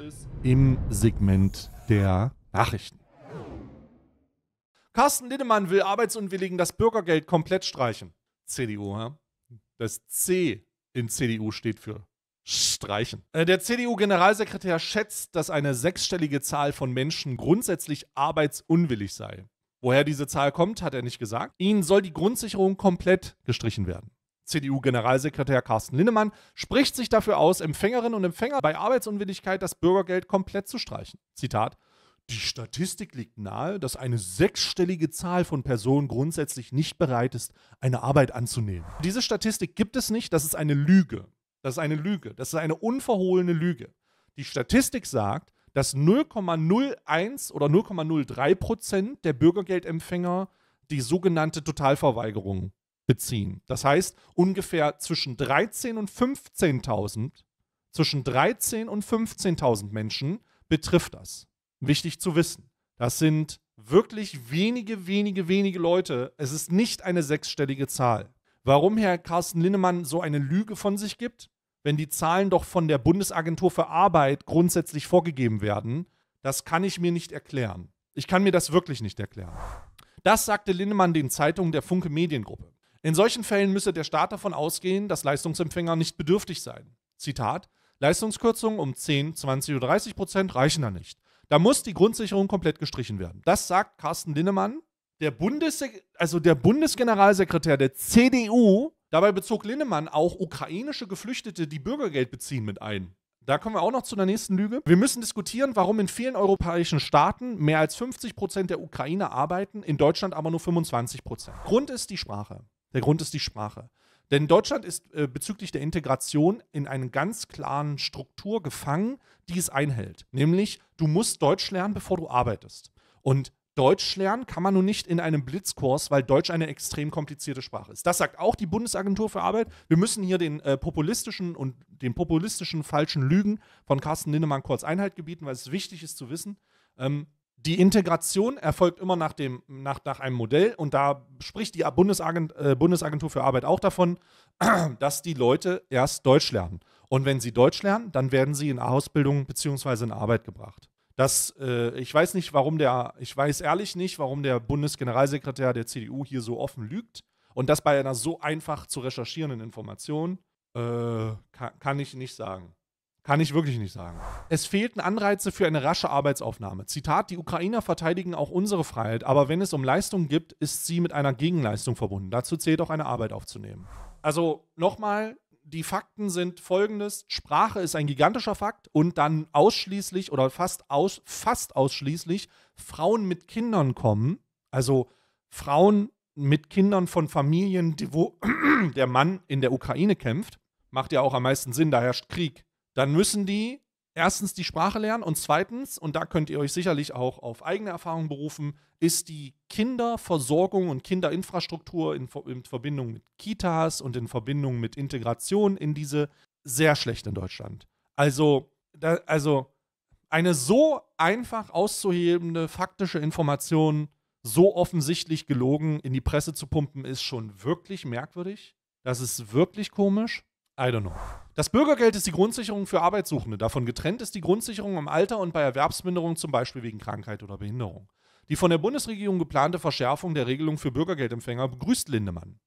ist im Segment der Nachrichten. Carsten Lindemann will Arbeitsunwilligen das Bürgergeld komplett streichen. CDU, ja? Das C in CDU steht für streichen. Äh, der CDU-Generalsekretär schätzt, dass eine sechsstellige Zahl von Menschen grundsätzlich arbeitsunwillig sei. Woher diese Zahl kommt, hat er nicht gesagt. Ihnen soll die Grundsicherung komplett gestrichen werden. CDU-Generalsekretär Carsten Linnemann spricht sich dafür aus, Empfängerinnen und Empfänger bei Arbeitsunwilligkeit das Bürgergeld komplett zu streichen. Zitat. Die Statistik liegt nahe, dass eine sechsstellige Zahl von Personen grundsätzlich nicht bereit ist, eine Arbeit anzunehmen. Diese Statistik gibt es nicht, das ist eine Lüge. Das ist eine Lüge, das ist eine unverhohlene Lüge. Die Statistik sagt, dass 0,01 oder 0,03 Prozent der Bürgergeldempfänger die sogenannte Totalverweigerung beziehen. Das heißt, ungefähr zwischen 13.000 und 15.000, zwischen 13 und 15.000 Menschen betrifft das. Wichtig zu wissen. Das sind wirklich wenige, wenige, wenige Leute. Es ist nicht eine sechsstellige Zahl. Warum Herr Carsten Linnemann so eine Lüge von sich gibt, wenn die Zahlen doch von der Bundesagentur für Arbeit grundsätzlich vorgegeben werden, das kann ich mir nicht erklären. Ich kann mir das wirklich nicht erklären. Das sagte Linnemann den Zeitungen der Funke Mediengruppe. In solchen Fällen müsse der Staat davon ausgehen, dass Leistungsempfänger nicht bedürftig seien. Zitat: Leistungskürzungen um 10, 20 oder 30 Prozent reichen da nicht. Da muss die Grundsicherung komplett gestrichen werden. Das sagt Carsten Linnemann, der, Bundes also der Bundesgeneralsekretär der CDU. Dabei bezog Linnemann auch ukrainische Geflüchtete, die Bürgergeld beziehen, mit ein. Da kommen wir auch noch zu der nächsten Lüge. Wir müssen diskutieren, warum in vielen europäischen Staaten mehr als 50 Prozent der Ukrainer arbeiten, in Deutschland aber nur 25 Prozent. Grund ist die Sprache. Der Grund ist die Sprache. Denn Deutschland ist äh, bezüglich der Integration in einer ganz klaren Struktur gefangen, die es einhält. Nämlich, du musst Deutsch lernen, bevor du arbeitest. Und Deutsch lernen kann man nun nicht in einem Blitzkurs, weil Deutsch eine extrem komplizierte Sprache ist. Das sagt auch die Bundesagentur für Arbeit. Wir müssen hier den äh, populistischen und den populistischen falschen Lügen von Carsten Linnemann kurz Einhalt gebieten, weil es wichtig ist zu wissen. Ähm, die Integration erfolgt immer nach, dem, nach, nach einem Modell und da spricht die Bundesagent, äh, Bundesagentur für Arbeit auch davon, dass die Leute erst Deutsch lernen. Und wenn sie Deutsch lernen, dann werden sie in Ausbildung bzw. in Arbeit gebracht. Das, äh, ich weiß nicht, warum der, ich weiß ehrlich nicht, warum der Bundesgeneralsekretär der CDU hier so offen lügt. Und das bei einer so einfach zu recherchierenden Information äh, kann, kann ich nicht sagen. Kann ich wirklich nicht sagen. Es fehlten Anreize für eine rasche Arbeitsaufnahme. Zitat, die Ukrainer verteidigen auch unsere Freiheit, aber wenn es um Leistung gibt, ist sie mit einer Gegenleistung verbunden. Dazu zählt auch eine Arbeit aufzunehmen. Also nochmal, die Fakten sind folgendes: Sprache ist ein gigantischer Fakt und dann ausschließlich oder fast, aus, fast ausschließlich Frauen mit Kindern kommen, also Frauen mit Kindern von Familien, wo der Mann in der Ukraine kämpft. Macht ja auch am meisten Sinn, da herrscht Krieg dann müssen die erstens die Sprache lernen und zweitens, und da könnt ihr euch sicherlich auch auf eigene Erfahrungen berufen, ist die Kinderversorgung und Kinderinfrastruktur in, in, Verbindung mit Kitas und in Verbindung mit Integration in diese sehr schlecht in Deutschland. Also, da, also eine so einfach auszuhebende faktische Information so offensichtlich gelogen in die Presse zu pumpen, ist schon wirklich merkwürdig. Das ist wirklich komisch. I don't know. Das Bürgergeld ist die Grundsicherung für Arbeitssuchende. Davon getrennt ist die Grundsicherung im Alter und bei Erwerbsminderung, zum Beispiel wegen Krankheit oder Behinderung. Die von der Bundesregierung geplante Verschärfung der Regelung für Bürgergeldempfänger begrüßt Lindemann.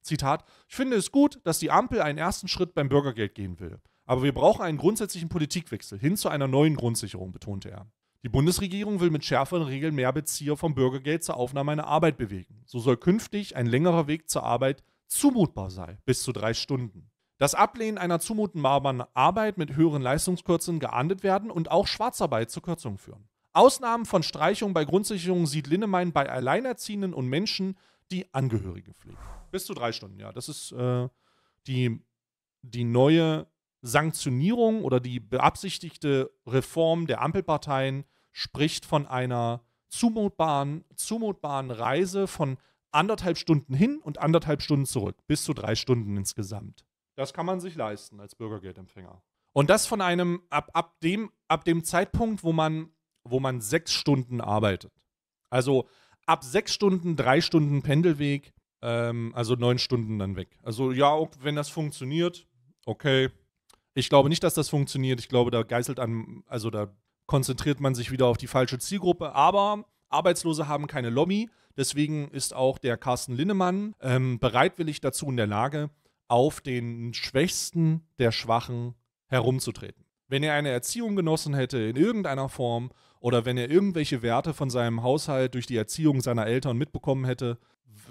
Zitat: Ich finde es gut, dass die Ampel einen ersten Schritt beim Bürgergeld gehen will. Aber wir brauchen einen grundsätzlichen Politikwechsel hin zu einer neuen Grundsicherung, betonte er. Die Bundesregierung will mit schärferen Regeln mehr Bezieher vom Bürgergeld zur Aufnahme einer Arbeit bewegen. So soll künftig ein längerer Weg zur Arbeit zumutbar sein, bis zu drei Stunden. Das Ablehnen einer zumutbaren Arbeit mit höheren Leistungskürzen geahndet werden und auch Schwarzarbeit zu Kürzungen führen. Ausnahmen von Streichungen bei Grundsicherungen sieht Linnemein bei Alleinerziehenden und Menschen, die Angehörige pflegen. Bis zu drei Stunden, ja. Das ist äh, die, die neue Sanktionierung oder die beabsichtigte Reform der Ampelparteien spricht von einer zumutbaren, zumutbaren Reise von anderthalb Stunden hin und anderthalb Stunden zurück, bis zu drei Stunden insgesamt. Das kann man sich leisten als Bürgergeldempfänger. Und das von einem, ab, ab, dem, ab dem Zeitpunkt, wo man, wo man sechs Stunden arbeitet. Also ab sechs Stunden, drei Stunden Pendelweg, ähm, also neun Stunden dann weg. Also ja, wenn das funktioniert, okay. Ich glaube nicht, dass das funktioniert. Ich glaube, da geißelt an, also da konzentriert man sich wieder auf die falsche Zielgruppe. Aber Arbeitslose haben keine Lobby. Deswegen ist auch der Carsten Linnemann ähm, bereitwillig dazu in der Lage, auf den Schwächsten der Schwachen herumzutreten. Wenn er eine Erziehung genossen hätte in irgendeiner Form oder wenn er irgendwelche Werte von seinem Haushalt durch die Erziehung seiner Eltern mitbekommen hätte,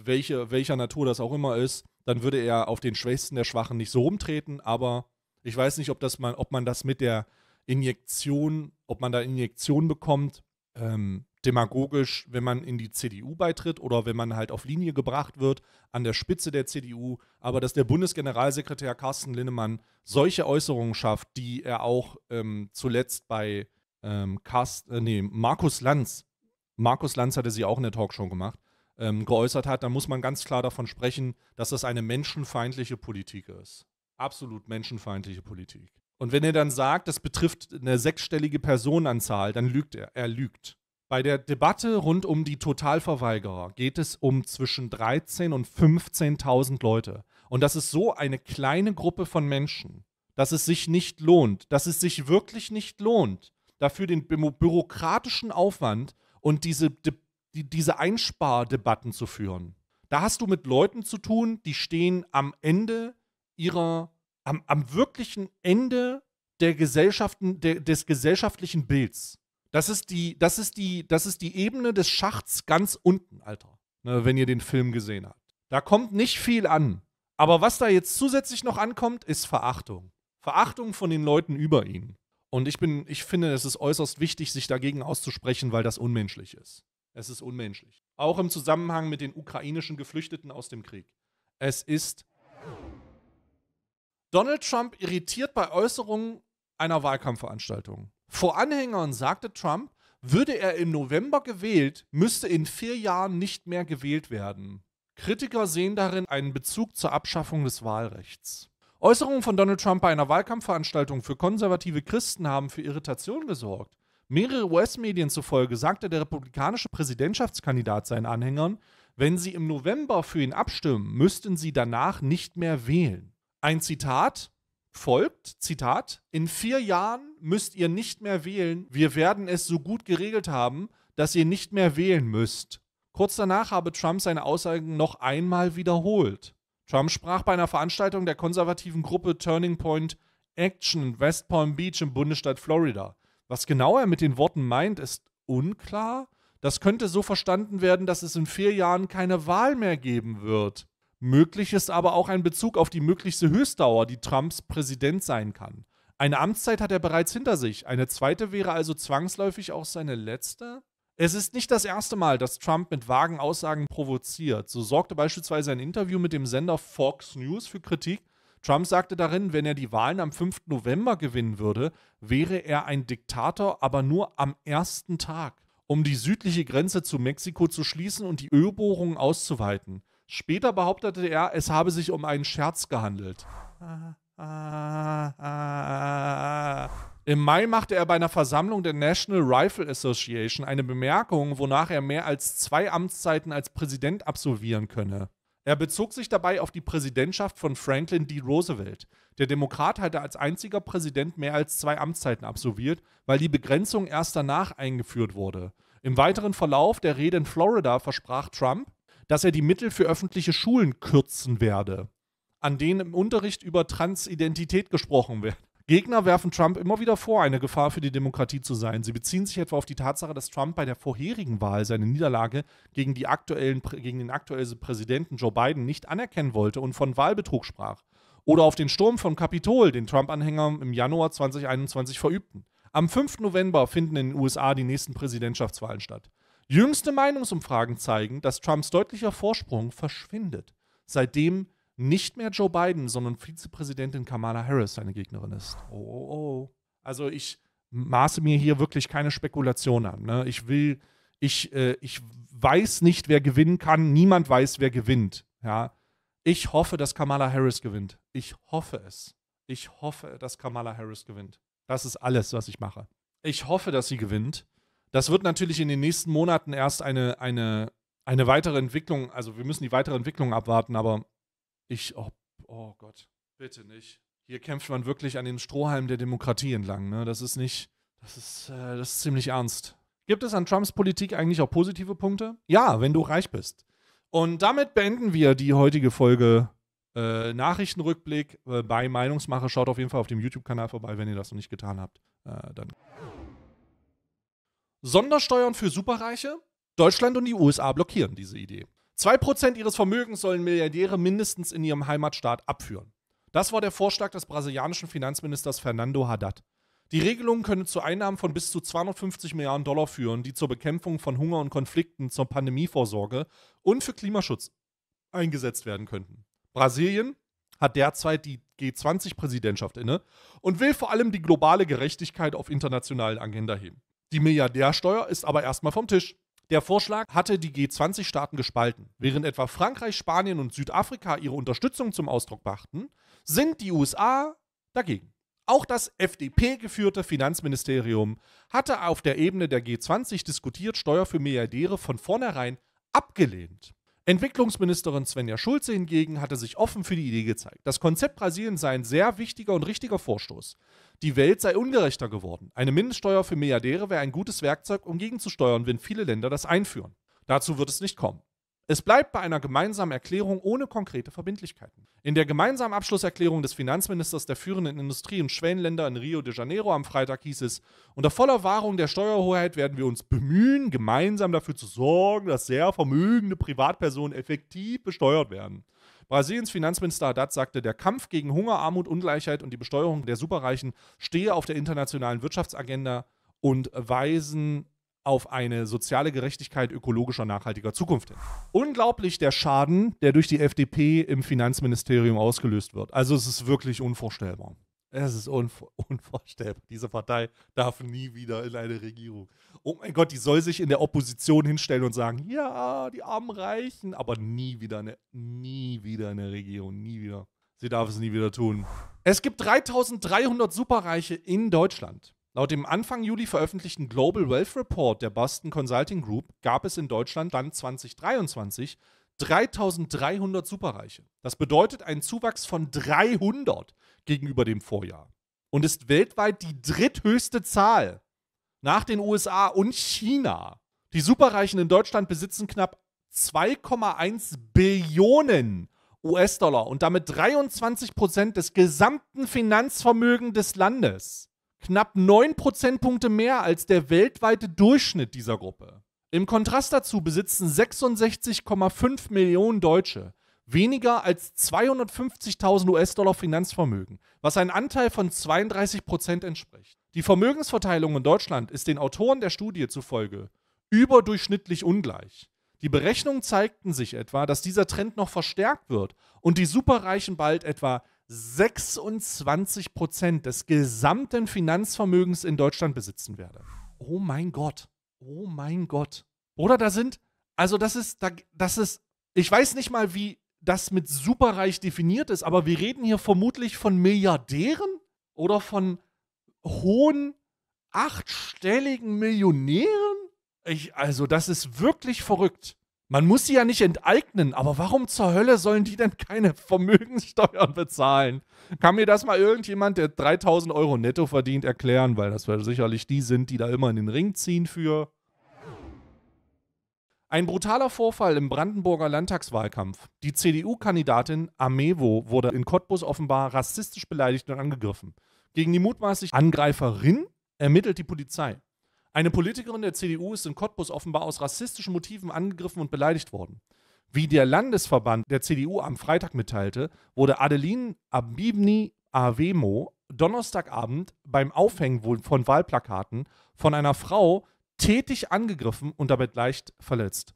welche, welcher Natur das auch immer ist, dann würde er auf den Schwächsten der Schwachen nicht so rumtreten, aber ich weiß nicht, ob, das man, ob man das mit der Injektion, ob man da Injektion bekommt, ähm, demagogisch, wenn man in die CDU beitritt oder wenn man halt auf Linie gebracht wird an der Spitze der CDU. Aber dass der Bundesgeneralsekretär Carsten Linnemann solche Äußerungen schafft, die er auch ähm, zuletzt bei ähm, Carst, äh, nee, Markus Lanz, Markus Lanz hatte sie auch in der Talkshow gemacht, ähm, geäußert hat, da muss man ganz klar davon sprechen, dass das eine menschenfeindliche Politik ist. Absolut menschenfeindliche Politik. Und wenn er dann sagt, das betrifft eine sechsstellige Personenanzahl, dann lügt er. Er lügt. Bei der Debatte rund um die Totalverweigerer geht es um zwischen 13 und 15.000 Leute. Und das ist so eine kleine Gruppe von Menschen, dass es sich nicht lohnt, dass es sich wirklich nicht lohnt, dafür den bürokratischen Aufwand und diese, die, diese Einspardebatten zu führen. Da hast du mit Leuten zu tun, die stehen am Ende ihrer, am, am wirklichen Ende der Gesellschaften, der, des gesellschaftlichen Bilds. Das ist die, das ist die, das ist die Ebene des Schachts ganz unten, Alter. Ne, wenn ihr den Film gesehen habt. Da kommt nicht viel an. Aber was da jetzt zusätzlich noch ankommt, ist Verachtung. Verachtung von den Leuten über ihn. Und ich bin, ich finde, es ist äußerst wichtig, sich dagegen auszusprechen, weil das unmenschlich ist. Es ist unmenschlich. Auch im Zusammenhang mit den ukrainischen Geflüchteten aus dem Krieg. Es ist. Donald Trump irritiert bei Äußerungen einer Wahlkampfveranstaltung. Vor Anhängern sagte Trump, würde er im November gewählt, müsste in vier Jahren nicht mehr gewählt werden. Kritiker sehen darin einen Bezug zur Abschaffung des Wahlrechts. Äußerungen von Donald Trump bei einer Wahlkampfveranstaltung für konservative Christen haben für Irritation gesorgt. Mehrere US-Medien zufolge sagte der republikanische Präsidentschaftskandidat seinen Anhängern, wenn sie im November für ihn abstimmen, müssten sie danach nicht mehr wählen. Ein Zitat folgt, Zitat, in vier Jahren müsst ihr nicht mehr wählen, wir werden es so gut geregelt haben, dass ihr nicht mehr wählen müsst. Kurz danach habe Trump seine Aussagen noch einmal wiederholt. Trump sprach bei einer Veranstaltung der konservativen Gruppe Turning Point Action in West Palm Beach im Bundesstaat Florida. Was genau er mit den Worten meint, ist unklar. Das könnte so verstanden werden, dass es in vier Jahren keine Wahl mehr geben wird. Möglich ist aber auch ein Bezug auf die möglichste Höchstdauer, die Trumps Präsident sein kann. Eine Amtszeit hat er bereits hinter sich. Eine zweite wäre also zwangsläufig auch seine letzte? Es ist nicht das erste Mal, dass Trump mit vagen Aussagen provoziert. So sorgte beispielsweise ein Interview mit dem Sender Fox News für Kritik. Trump sagte darin, wenn er die Wahlen am 5. November gewinnen würde, wäre er ein Diktator, aber nur am ersten Tag, um die südliche Grenze zu Mexiko zu schließen und die Ölbohrungen auszuweiten. Später behauptete er, es habe sich um einen Scherz gehandelt. Im Mai machte er bei einer Versammlung der National Rifle Association eine Bemerkung, wonach er mehr als zwei Amtszeiten als Präsident absolvieren könne. Er bezog sich dabei auf die Präsidentschaft von Franklin D. Roosevelt. Der Demokrat hatte als einziger Präsident mehr als zwei Amtszeiten absolviert, weil die Begrenzung erst danach eingeführt wurde. Im weiteren Verlauf der Rede in Florida versprach Trump, dass er die Mittel für öffentliche Schulen kürzen werde, an denen im Unterricht über Transidentität gesprochen wird. Gegner werfen Trump immer wieder vor, eine Gefahr für die Demokratie zu sein. Sie beziehen sich etwa auf die Tatsache, dass Trump bei der vorherigen Wahl seine Niederlage gegen, gegen, den aktuellen Präsidenten Joe Biden nicht anerkennen wollte und von Wahlbetrug sprach. Oder auf den Sturm von Kapitol, den Trump-Anhänger im Januar 2021 verübten. Am 5. November finden in den USA die nächsten Präsidentschaftswahlen statt. Jüngste Meinungsumfragen zeigen, dass Trumps deutlicher Vorsprung verschwindet, seitdem nicht mehr Joe Biden, sondern Vizepräsidentin Kamala Harris seine Gegnerin ist. Oh, oh, oh. Also ich maße mir hier wirklich keine Spekulation an. Ne? Ich will, ich, äh, ich weiß nicht, wer gewinnen kann. Niemand weiß, wer gewinnt. Ja? Ich hoffe, dass Kamala Harris gewinnt. Ich hoffe es. Ich hoffe, dass Kamala Harris gewinnt. Das ist alles, was ich mache. Ich hoffe, dass sie gewinnt. Das wird natürlich in den nächsten Monaten erst eine, eine, eine weitere Entwicklung, also wir müssen die weitere Entwicklung abwarten, aber ich, oh, oh Gott, bitte nicht. Hier kämpft man wirklich an den Strohhalm der Demokratie entlang. Ne? Das ist nicht, das ist, äh, das ist ziemlich ernst. Gibt es an Trumps Politik eigentlich auch positive Punkte? Ja, wenn du reich bist. Und damit beenden wir die heutige Folge äh, Nachrichtenrückblick äh, bei Meinungsmache. Schaut auf jeden Fall auf dem YouTube-Kanal vorbei, wenn ihr das noch nicht getan habt. Äh, dann. Sondersteuern für Superreiche? Deutschland und die USA blockieren diese Idee. 2% ihres Vermögens sollen Milliardäre mindestens in ihrem Heimatstaat abführen. Das war der Vorschlag des brasilianischen Finanzministers Fernando Haddad. Die Regelung könne zu Einnahmen von bis zu 250 Milliarden Dollar führen, die zur Bekämpfung von Hunger und Konflikten, zur Pandemievorsorge und für Klimaschutz eingesetzt werden könnten. Brasilien hat derzeit die G20-Präsidentschaft inne und will vor allem die globale Gerechtigkeit auf internationalen Agenda heben. Die Milliardärsteuer ist aber erstmal vom Tisch. Der Vorschlag hatte die G20-Staaten gespalten. Während etwa Frankreich, Spanien und Südafrika ihre Unterstützung zum Ausdruck brachten, sind die USA dagegen. Auch das FDP-geführte Finanzministerium hatte auf der Ebene der G20 diskutiert, Steuer für Milliardäre von vornherein abgelehnt. Entwicklungsministerin Svenja Schulze hingegen hatte sich offen für die Idee gezeigt. Das Konzept Brasilien sei ein sehr wichtiger und richtiger Vorstoß. Die Welt sei ungerechter geworden. Eine Mindeststeuer für Milliardäre wäre ein gutes Werkzeug, um gegenzusteuern, wenn viele Länder das einführen. Dazu wird es nicht kommen. Es bleibt bei einer gemeinsamen Erklärung ohne konkrete Verbindlichkeiten. In der gemeinsamen Abschlusserklärung des Finanzministers der führenden Industrie- und Schwellenländer in Rio de Janeiro am Freitag hieß es, unter voller Wahrung der Steuerhoheit werden wir uns bemühen, gemeinsam dafür zu sorgen, dass sehr vermögende Privatpersonen effektiv besteuert werden. Brasiliens Finanzminister Haddad sagte, der Kampf gegen Hunger, Armut, Ungleichheit und die Besteuerung der Superreichen stehe auf der internationalen Wirtschaftsagenda und weisen auf eine soziale Gerechtigkeit ökologischer, nachhaltiger Zukunft hin. Unglaublich der Schaden, der durch die FDP im Finanzministerium ausgelöst wird. Also es ist wirklich unvorstellbar. Es ist unvor unvorstellbar. Diese Partei darf nie wieder in eine Regierung. Oh mein Gott, die soll sich in der Opposition hinstellen und sagen, ja, die armen Reichen, aber nie wieder eine, nie wieder eine Regierung, nie wieder. Sie darf es nie wieder tun. Es gibt 3300 Superreiche in Deutschland. Laut dem Anfang Juli veröffentlichten Global Wealth Report der Boston Consulting Group gab es in Deutschland dann 2023 3300 Superreiche. Das bedeutet einen Zuwachs von 300 gegenüber dem Vorjahr und ist weltweit die dritthöchste Zahl nach den USA und China. Die Superreichen in Deutschland besitzen knapp 2,1 Billionen US-Dollar und damit 23 Prozent des gesamten Finanzvermögens des Landes knapp 9 Prozentpunkte mehr als der weltweite Durchschnitt dieser Gruppe. Im Kontrast dazu besitzen 66,5 Millionen Deutsche weniger als 250.000 US-Dollar Finanzvermögen, was einen Anteil von 32 Prozent entspricht. Die Vermögensverteilung in Deutschland ist den Autoren der Studie zufolge überdurchschnittlich ungleich. Die Berechnungen zeigten sich etwa, dass dieser Trend noch verstärkt wird und die Superreichen bald etwa 26 Prozent des gesamten Finanzvermögens in Deutschland besitzen werde. Oh mein Gott. Oh mein Gott. Oder da sind, also das ist, das ist, ich weiß nicht mal, wie das mit superreich definiert ist, aber wir reden hier vermutlich von Milliardären oder von hohen, achtstelligen Millionären. Ich, also das ist wirklich verrückt. Man muss sie ja nicht enteignen, aber warum zur Hölle sollen die denn keine Vermögenssteuern bezahlen? Kann mir das mal irgendjemand, der 3000 Euro netto verdient, erklären? Weil das sicherlich die sind, die da immer in den Ring ziehen für. Ein brutaler Vorfall im Brandenburger Landtagswahlkampf. Die CDU-Kandidatin Amevo wurde in Cottbus offenbar rassistisch beleidigt und angegriffen. Gegen die mutmaßliche Angreiferin ermittelt die Polizei. Eine Politikerin der CDU ist in Cottbus offenbar aus rassistischen Motiven angegriffen und beleidigt worden. Wie der Landesverband der CDU am Freitag mitteilte, wurde Adeline Abibni Avemo Donnerstagabend beim Aufhängen von Wahlplakaten von einer Frau tätig angegriffen und damit leicht verletzt.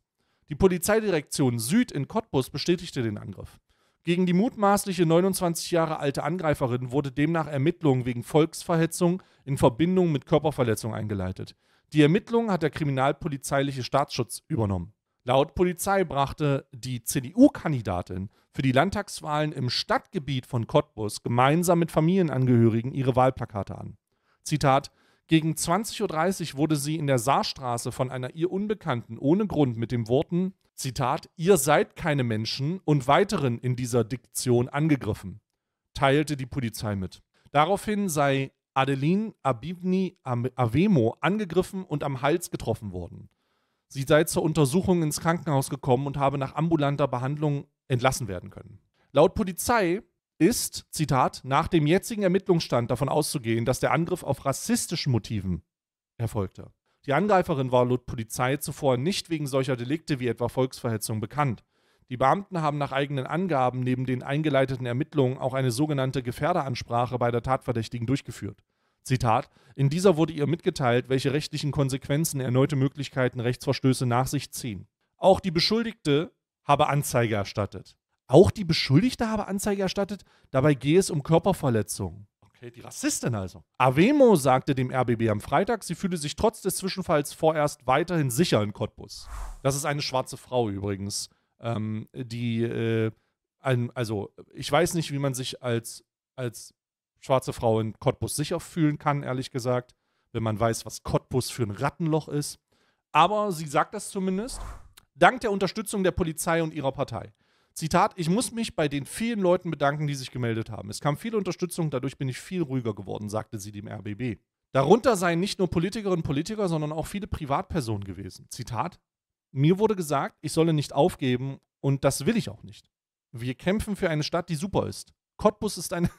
Die Polizeidirektion Süd in Cottbus bestätigte den Angriff. Gegen die mutmaßliche 29 Jahre alte Angreiferin wurde demnach Ermittlungen wegen Volksverhetzung in Verbindung mit Körperverletzung eingeleitet. Die Ermittlungen hat der kriminalpolizeiliche Staatsschutz übernommen. Laut Polizei brachte die CDU-Kandidatin für die Landtagswahlen im Stadtgebiet von Cottbus gemeinsam mit Familienangehörigen ihre Wahlplakate an. Zitat: Gegen 20.30 Uhr wurde sie in der Saarstraße von einer ihr Unbekannten ohne Grund mit den Worten: Zitat, ihr seid keine Menschen und weiteren in dieser Diktion angegriffen, teilte die Polizei mit. Daraufhin sei Adeline Abibni Avemo angegriffen und am Hals getroffen worden. Sie sei zur Untersuchung ins Krankenhaus gekommen und habe nach ambulanter Behandlung entlassen werden können. Laut Polizei ist, Zitat, nach dem jetzigen Ermittlungsstand davon auszugehen, dass der Angriff auf rassistischen Motiven erfolgte. Die Angreiferin war laut Polizei zuvor nicht wegen solcher Delikte wie etwa Volksverhetzung bekannt. Die Beamten haben nach eigenen Angaben neben den eingeleiteten Ermittlungen auch eine sogenannte Gefährderansprache bei der Tatverdächtigen durchgeführt. Zitat: In dieser wurde ihr mitgeteilt, welche rechtlichen Konsequenzen erneute Möglichkeiten Rechtsverstöße nach sich ziehen. Auch die Beschuldigte habe Anzeige erstattet. Auch die Beschuldigte habe Anzeige erstattet, dabei gehe es um Körperverletzungen. Okay, die Rassistin also. Avemo sagte dem RBB am Freitag, sie fühle sich trotz des Zwischenfalls vorerst weiterhin sicher in Cottbus. Das ist eine schwarze Frau übrigens ähm, die, äh, ein, also ich weiß nicht, wie man sich als, als schwarze Frau in Cottbus sicher fühlen kann, ehrlich gesagt, wenn man weiß, was Cottbus für ein Rattenloch ist. Aber sie sagt das zumindest, dank der Unterstützung der Polizei und ihrer Partei. Zitat, ich muss mich bei den vielen Leuten bedanken, die sich gemeldet haben. Es kam viel Unterstützung, dadurch bin ich viel ruhiger geworden, sagte sie dem RBB. Darunter seien nicht nur Politikerinnen und Politiker, sondern auch viele Privatpersonen gewesen. Zitat, mir wurde gesagt, ich solle nicht aufgeben und das will ich auch nicht. Wir kämpfen für eine Stadt, die super ist. Cottbus ist eine.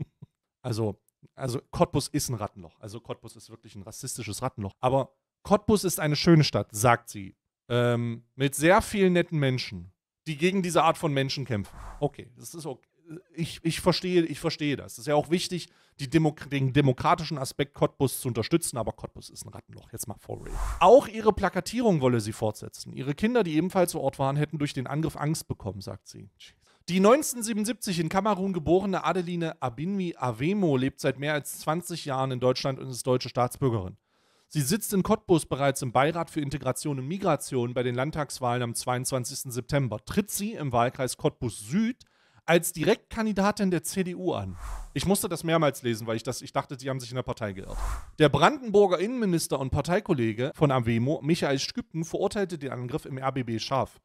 also, also Cottbus ist ein Rattenloch. Also Cottbus ist wirklich ein rassistisches Rattenloch. Aber Cottbus ist eine schöne Stadt, sagt sie. Ähm, mit sehr vielen netten Menschen, die gegen diese Art von Menschen kämpfen. Okay, das ist okay ich, ich, verstehe, ich verstehe das. Es ist ja auch wichtig, Demok den demokratischen Aspekt Cottbus zu unterstützen, aber Cottbus ist ein Rattenloch, jetzt mal for real. Auch ihre Plakatierung wolle sie fortsetzen. Ihre Kinder, die ebenfalls vor Ort waren, hätten durch den Angriff Angst bekommen, sagt sie. Die 1977 in Kamerun geborene Adeline Abinmi Avemo lebt seit mehr als 20 Jahren in Deutschland und ist deutsche Staatsbürgerin. Sie sitzt in Cottbus bereits im Beirat für Integration und Migration bei den Landtagswahlen am 22. September. Tritt sie im Wahlkreis Cottbus Süd als Direktkandidatin der CDU an. Ich musste das mehrmals lesen, weil ich, das, ich dachte, sie haben sich in der Partei geirrt. Der Brandenburger Innenminister und Parteikollege von Avemo, Michael Stübken, verurteilte den Angriff im RBB scharf.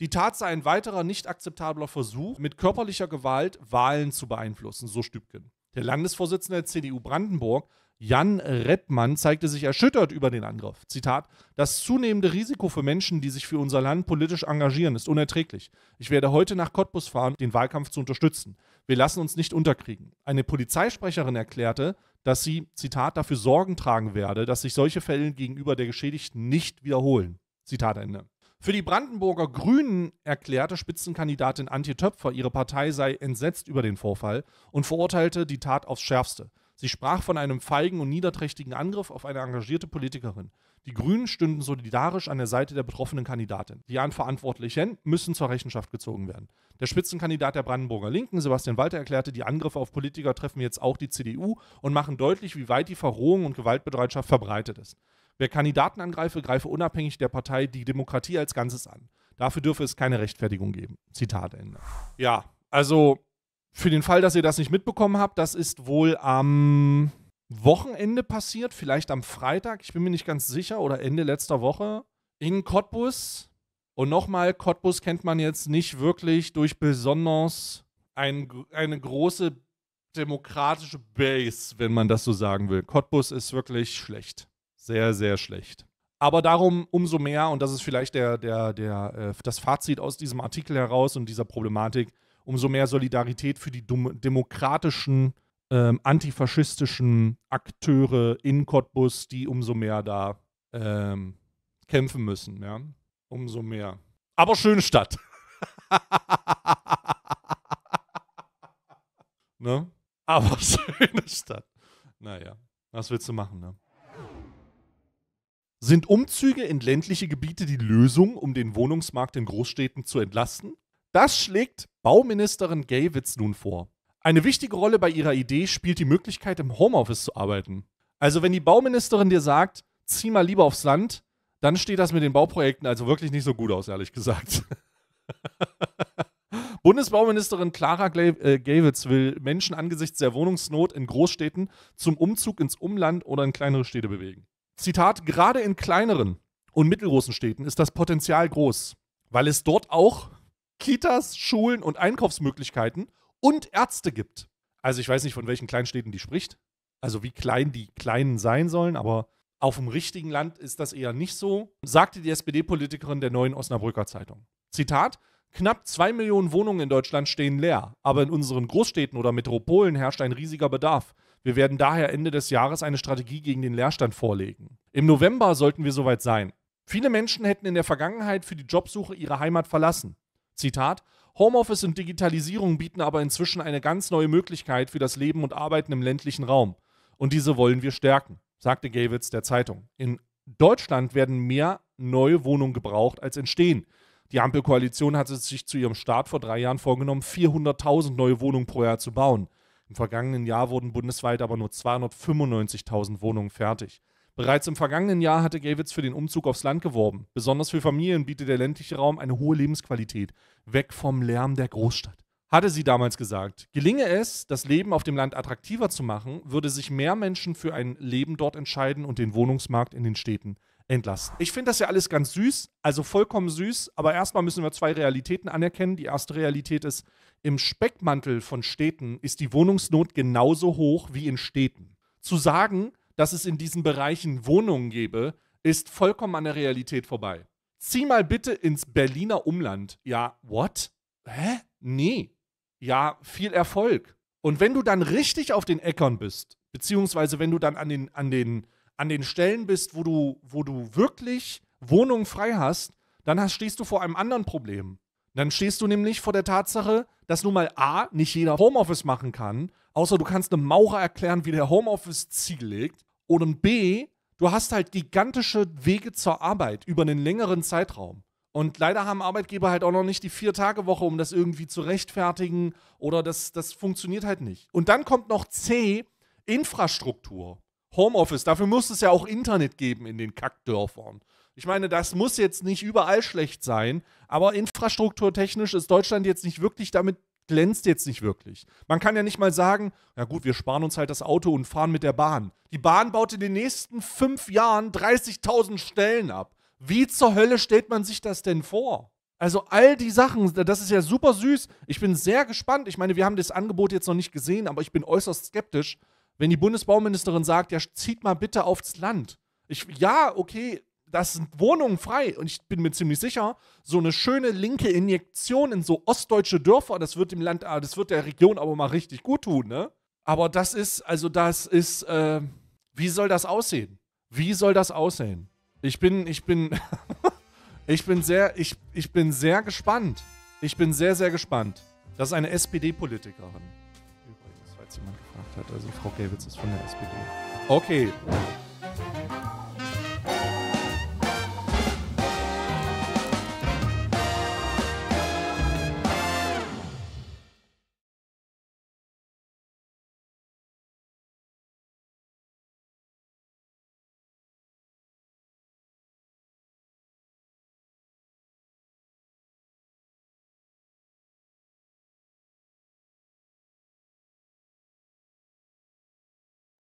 Die Tat sei ein weiterer nicht akzeptabler Versuch, mit körperlicher Gewalt Wahlen zu beeinflussen, so Stübken. Der Landesvorsitzende der CDU Brandenburg Jan Rettmann zeigte sich erschüttert über den Angriff. Zitat: Das zunehmende Risiko für Menschen, die sich für unser Land politisch engagieren, ist unerträglich. Ich werde heute nach Cottbus fahren, den Wahlkampf zu unterstützen. Wir lassen uns nicht unterkriegen. Eine Polizeisprecherin erklärte, dass sie, Zitat, dafür Sorgen tragen werde, dass sich solche Fälle gegenüber der Geschädigten nicht wiederholen. Zitat Ende. Für die Brandenburger Grünen erklärte Spitzenkandidatin Antje Töpfer, ihre Partei sei entsetzt über den Vorfall und verurteilte die Tat aufs Schärfste. Sie sprach von einem feigen und niederträchtigen Angriff auf eine engagierte Politikerin. Die Grünen stünden solidarisch an der Seite der betroffenen Kandidatin. Die an Verantwortlichen müssen zur Rechenschaft gezogen werden. Der Spitzenkandidat der Brandenburger Linken, Sebastian Walter, erklärte, die Angriffe auf Politiker treffen jetzt auch die CDU und machen deutlich, wie weit die Verrohung und Gewaltbereitschaft verbreitet ist. Wer Kandidaten angreife, greife unabhängig der Partei die Demokratie als Ganzes an. Dafür dürfe es keine Rechtfertigung geben. Zitat Ende. Ja, also für den Fall, dass ihr das nicht mitbekommen habt, das ist wohl am Wochenende passiert, vielleicht am Freitag, ich bin mir nicht ganz sicher, oder Ende letzter Woche in Cottbus. Und nochmal, Cottbus kennt man jetzt nicht wirklich durch besonders ein, eine große demokratische Base, wenn man das so sagen will. Cottbus ist wirklich schlecht. Sehr, sehr schlecht. Aber darum umso mehr, und das ist vielleicht der, der, der, äh, das Fazit aus diesem Artikel heraus und dieser Problematik, umso mehr Solidarität für die demokratischen, ähm, antifaschistischen Akteure in Cottbus, die umso mehr da ähm, kämpfen müssen. Ja? Umso mehr. Aber schöne Stadt. ne? Aber schöne Stadt. Naja, was willst du machen, ne? Sind Umzüge in ländliche Gebiete die Lösung, um den Wohnungsmarkt in Großstädten zu entlasten? Das schlägt Bauministerin Gaywitz nun vor. Eine wichtige Rolle bei ihrer Idee spielt die Möglichkeit, im Homeoffice zu arbeiten. Also wenn die Bauministerin dir sagt, zieh mal lieber aufs Land, dann steht das mit den Bauprojekten also wirklich nicht so gut aus, ehrlich gesagt. Bundesbauministerin Clara Gawitz äh, will Menschen angesichts der Wohnungsnot in Großstädten zum Umzug ins Umland oder in kleinere Städte bewegen. Zitat: Gerade in kleineren und mittelgroßen Städten ist das Potenzial groß, weil es dort auch Kitas, Schulen und Einkaufsmöglichkeiten und Ärzte gibt. Also ich weiß nicht, von welchen Kleinstädten die spricht. Also wie klein die Kleinen sein sollen, aber auf dem richtigen Land ist das eher nicht so, sagte die SPD-Politikerin der neuen Osnabrücker Zeitung. Zitat: Knapp zwei Millionen Wohnungen in Deutschland stehen leer, aber in unseren Großstädten oder Metropolen herrscht ein riesiger Bedarf. Wir werden daher Ende des Jahres eine Strategie gegen den Leerstand vorlegen. Im November sollten wir soweit sein. Viele Menschen hätten in der Vergangenheit für die Jobsuche ihre Heimat verlassen. Zitat, Homeoffice und Digitalisierung bieten aber inzwischen eine ganz neue Möglichkeit für das Leben und Arbeiten im ländlichen Raum. Und diese wollen wir stärken, sagte Gavitz der Zeitung. In Deutschland werden mehr neue Wohnungen gebraucht als entstehen. Die Ampelkoalition hatte sich zu ihrem Start vor drei Jahren vorgenommen, 400.000 neue Wohnungen pro Jahr zu bauen. Im vergangenen Jahr wurden bundesweit aber nur 295.000 Wohnungen fertig. Bereits im vergangenen Jahr hatte Gavitz für den Umzug aufs Land geworben. Besonders für Familien bietet der ländliche Raum eine hohe Lebensqualität, weg vom Lärm der Großstadt. Hatte sie damals gesagt, gelinge es, das Leben auf dem Land attraktiver zu machen, würde sich mehr Menschen für ein Leben dort entscheiden und den Wohnungsmarkt in den Städten entlasten. Ich finde das ja alles ganz süß, also vollkommen süß, aber erstmal müssen wir zwei Realitäten anerkennen. Die erste Realität ist, im Speckmantel von Städten ist die Wohnungsnot genauso hoch wie in Städten. Zu sagen, dass es in diesen Bereichen Wohnungen gäbe, ist vollkommen an der Realität vorbei. Zieh mal bitte ins Berliner Umland. Ja, what? Hä? Nee. Ja, viel Erfolg. Und wenn du dann richtig auf den Äckern bist, beziehungsweise wenn du dann an den, an den, an den Stellen bist, wo du, wo du wirklich Wohnungen frei hast, dann hast, stehst du vor einem anderen Problem. Dann stehst du nämlich vor der Tatsache, dass nun mal A, nicht jeder Homeoffice machen kann Außer du kannst einem Maurer erklären, wie der Homeoffice Ziegel legt. Und B, du hast halt gigantische Wege zur Arbeit über einen längeren Zeitraum. Und leider haben Arbeitgeber halt auch noch nicht die Vier-Tage-Woche, um das irgendwie zu rechtfertigen. Oder das, das funktioniert halt nicht. Und dann kommt noch C, Infrastruktur. Homeoffice, dafür muss es ja auch Internet geben in den Kackdörfern. Ich meine, das muss jetzt nicht überall schlecht sein, aber infrastrukturtechnisch ist Deutschland jetzt nicht wirklich damit glänzt jetzt nicht wirklich. Man kann ja nicht mal sagen, na gut, wir sparen uns halt das Auto und fahren mit der Bahn. Die Bahn baut in den nächsten fünf Jahren 30.000 Stellen ab. Wie zur Hölle stellt man sich das denn vor? Also all die Sachen, das ist ja super süß. Ich bin sehr gespannt. Ich meine, wir haben das Angebot jetzt noch nicht gesehen, aber ich bin äußerst skeptisch, wenn die Bundesbauministerin sagt, ja, zieht mal bitte aufs Land. Ich, ja, okay, das sind Wohnungen frei und ich bin mir ziemlich sicher, so eine schöne linke Injektion in so ostdeutsche Dörfer, das wird dem Land, ah, das wird der Region aber mal richtig gut tun, ne? Aber das ist, also das ist, äh, wie soll das aussehen? Wie soll das aussehen? Ich bin, ich bin, ich bin sehr, ich, ich bin sehr gespannt. Ich bin sehr, sehr gespannt. Das ist eine SPD-Politikerin. Übrigens, falls jemand gefragt hat, also Frau Gewitz ist von der SPD. Okay.